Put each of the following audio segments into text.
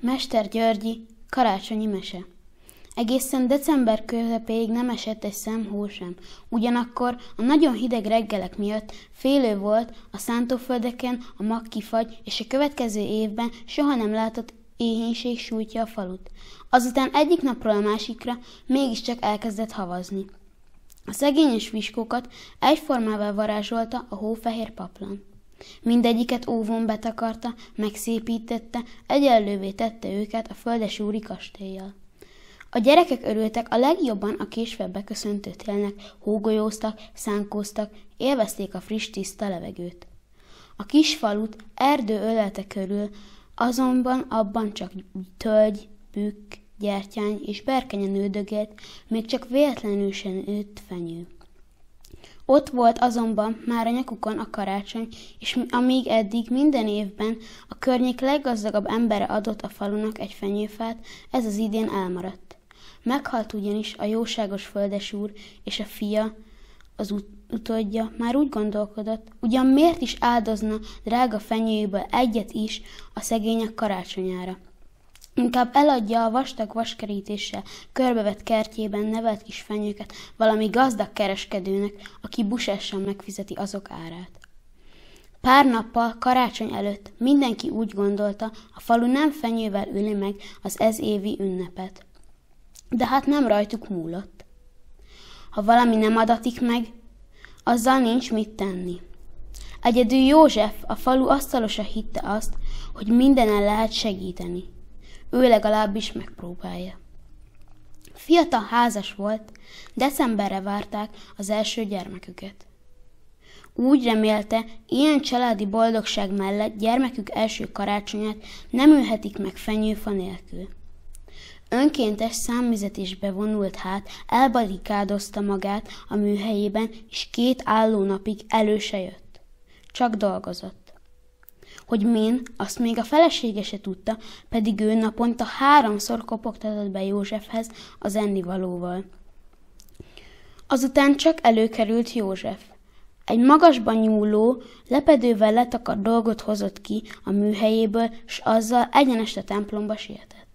Mester Györgyi, karácsonyi mese. Egészen december közepéig nem esett egy szem hó sem. Ugyanakkor a nagyon hideg reggelek miatt félő volt a szántóföldeken, a mag kifagy, és a következő évben soha nem látott éhénység sújtja a falut. Azután egyik napról a másikra mégiscsak elkezdett havazni. A szegényes viskókat egyformával varázsolta a hófehér paplan. Mindegyiket óvon betakarta, megszépítette, egyenlővé tette őket a földes úri kastélyjal. A gyerekek örültek a legjobban a késve beköszöntő télnek, hógolyóztak, szánkóztak, élvezték a friss, tiszta levegőt. A kis falut erdő ölelte körül, azonban abban csak tölgy, bükk, gyertyány és berkenye nődögélt, még csak véletlenül sem nőtt fenyő. Ott volt azonban már a nyakukon a karácsony, és amíg eddig minden évben a környék leggazdagabb embere adott a falunak egy fenyőfát, ez az idén elmaradt. Meghalt ugyanis a jóságos földesúr és a fia, az ut- utódja már úgy gondolkodott, ugyan miért is áldozna drága fenyőjéből egyet is a szegények karácsonyára. Inkább eladja a vastag vaskerítéssel körbevett kertjében nevelt kis fenyőket valami gazdag kereskedőnek, aki busással megfizeti azok árát. Pár nappal karácsony előtt mindenki úgy gondolta, a falu nem fenyővel üli meg az ez évi ünnepet. De hát nem rajtuk múlott. Ha valami nem adatik meg, azzal nincs mit tenni. Egyedül József, a falu asztalosa hitte azt, hogy mindenen lehet segíteni. Ő legalábbis megpróbálja. Fiatal házas volt, decemberre várták az első gyermeküket. Úgy remélte, ilyen családi boldogság mellett gyermekük első karácsonyát nem ülhetik meg fenyőfa nélkül. Önkéntes számüzetésbe vonult hát, elbarikádozta magát a műhelyében, és két álló napig elő se jött. Csak dolgozott. Hogy min, azt még a felesége se tudta, pedig ő naponta háromszor kopogtatott be Józsefhez az ennivalóval. Azután csak előkerült József. Egy magasban nyúló, lepedővel letakar dolgot hozott ki a műhelyéből, s azzal egyenest a templomba sietett.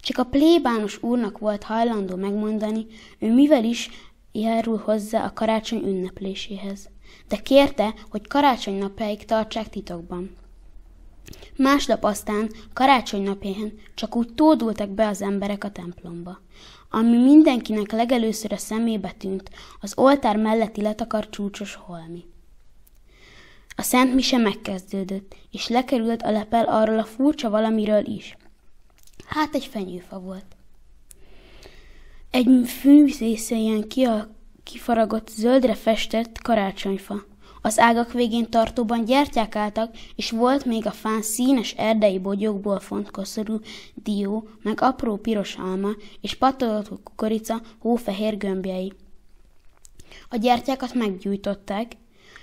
Csak a plébános úrnak volt hajlandó megmondani, ő mivel is járul hozzá a karácsony ünnepléséhez de kérte, hogy karácsony napjáig tartsák titokban. Másnap aztán, karácsony napján csak úgy tódultak be az emberek a templomba. Ami mindenkinek legelőször a szemébe tűnt, az oltár melletti letakar csúcsos holmi. A szent mise megkezdődött, és lekerült a lepel arról a furcsa valamiről is. Hát egy fenyőfa volt. Egy fűzészen kial kifaragott, zöldre festett karácsonyfa. Az ágak végén tartóban gyertyák álltak, és volt még a fán színes erdei bogyókból font koszorú, dió, meg apró piros alma, és patolgató kukorica hófehér gömbjei. A gyertyákat meggyújtották,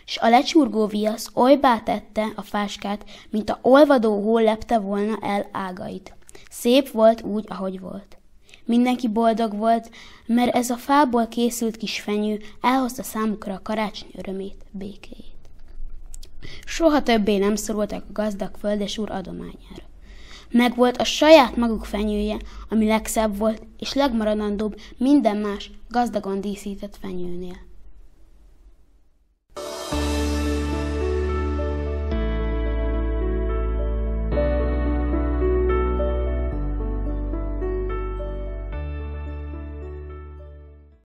és a lecsurgó viasz olybá tette a fáskát, mint a olvadó hó lepte volna el ágait. Szép volt úgy, ahogy volt. Mindenki boldog volt, mert ez a fából készült kis fenyő elhozta számukra a karácsony örömét, békéjét. Soha többé nem szorultak a gazdag földes úr adományára. Megvolt a saját maguk fenyője, ami legszebb volt és legmaradandóbb minden más gazdagon díszített fenyőnél.